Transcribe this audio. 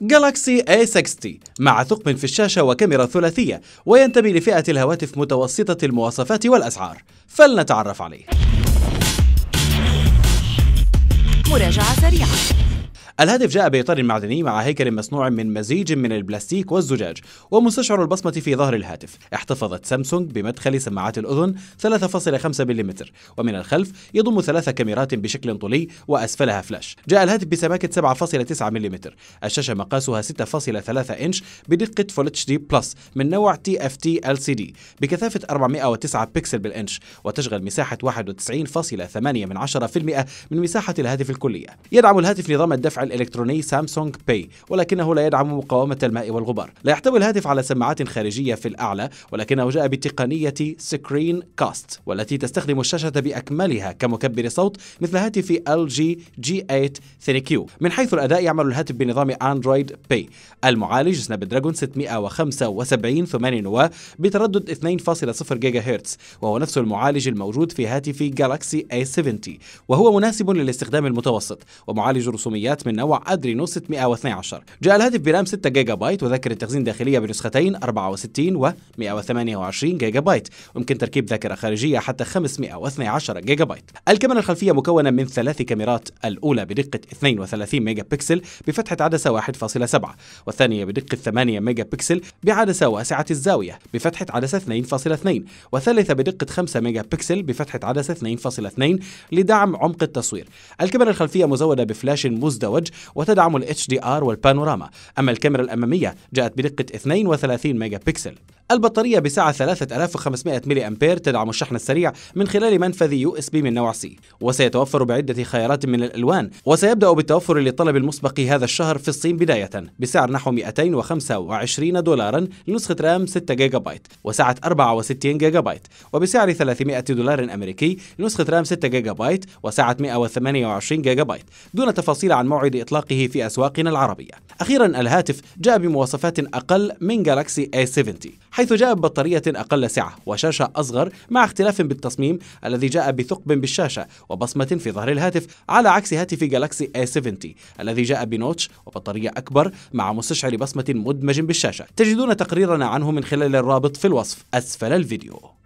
جالاكسي A60 مع ثقب في الشاشة وكاميرا ثلاثية وينتمي لفئة الهواتف متوسطة المواصفات والأسعار فلنتعرف عليه مراجعة سريعة الهدف جاء بإطار معدني مع هيكل مصنوع من مزيج من البلاستيك والزجاج ومستشعر البصمة في ظهر الهاتف احتفظت سامسونج بمدخل سماعات الأذن 3.5 ملم ومن الخلف يضم ثلاث كاميرات بشكل طولي وأسفلها فلاش جاء الهاتف بسماكة 7.9 ملم الشاشة مقاسها 6.3 إنش بدقة فول اتش دي بلس من نوع تي اف تي ال سي دي بكثافة 409 بكسل بالإنش وتشغل مساحة 91.8% من مساحة الهاتف الكلية يدعم الهاتف نظام الدفع الإلكتروني سامسونج باي ولكنه لا يدعم مقاومة الماء والغبار لا يحتوي الهاتف على سماعات خارجية في الأعلى ولكنه جاء بتقنية سكرين كاست والتي تستخدم الشاشة بأكملها كمكبر صوت مثل هاتف LG G8 3Q من حيث الأداء يعمل الهاتف بنظام أندرويد باي المعالج سناب دراجون 675 8 نواة بتردد 2.0 جيجا هرتز وهو نفس المعالج الموجود في هاتف جالاكسي A70 وهو مناسب للاستخدام المتوسط ومعالج رسوميات من نوع أدرينو 612 جاء الهاتف برام 6 جيجا بايت وذاكرة تخزين داخلية بنسختين 64 و 128 جيجا بايت ويمكن تركيب ذاكرة خارجية حتى 512 جيجا بايت الكاميرا الخلفية مكونة من ثلاث كاميرات الأولى بدقة 32 ميجا بكسل بفتحة عدسة 1.7 والثانية بدقة 8 ميجا بكسل بعدسة واسعة الزاوية بفتحة عدسة 2.2 والثالثة بدقة 5 ميجا بكسل بفتحة عدسة 2.2 لدعم عمق التصوير الكاميرا الخلفية مزودة بفلاش مزدوج وتدعم ال HDR والبانوراما أما الكاميرا الأمامية جاءت بدقة 32 ميجا بكسل البطارية بسعة 3500 ملي أمبير تدعم الشحن السريع من خلال منفذ يو اس بي من نوع سي وسيتوفر بعدة خيارات من الألوان وسيبدأ بالتوفر للطلب المسبق هذا الشهر في الصين بداية بسعر نحو 225 دولارا لنسخة رام 6 جيجا بايت وسعة 64 جيجا بايت وبسعر 300 دولار أمريكي لنسخة رام 6 جيجا بايت وسعة 128 جيجا بايت دون تفاصيل عن موعد إطلاقه في أسواقنا العربية أخيرا الهاتف جاء بمواصفات أقل من جالاكسي A70 حيث جاء ببطارية أقل سعة وشاشة أصغر مع اختلاف بالتصميم الذي جاء بثقب بالشاشة وبصمة في ظهر الهاتف على عكس هاتف جالاكسي A70 الذي جاء بنوتش وبطارية أكبر مع مستشعر بصمة مدمج بالشاشة تجدون تقريرنا عنه من خلال الرابط في الوصف أسفل الفيديو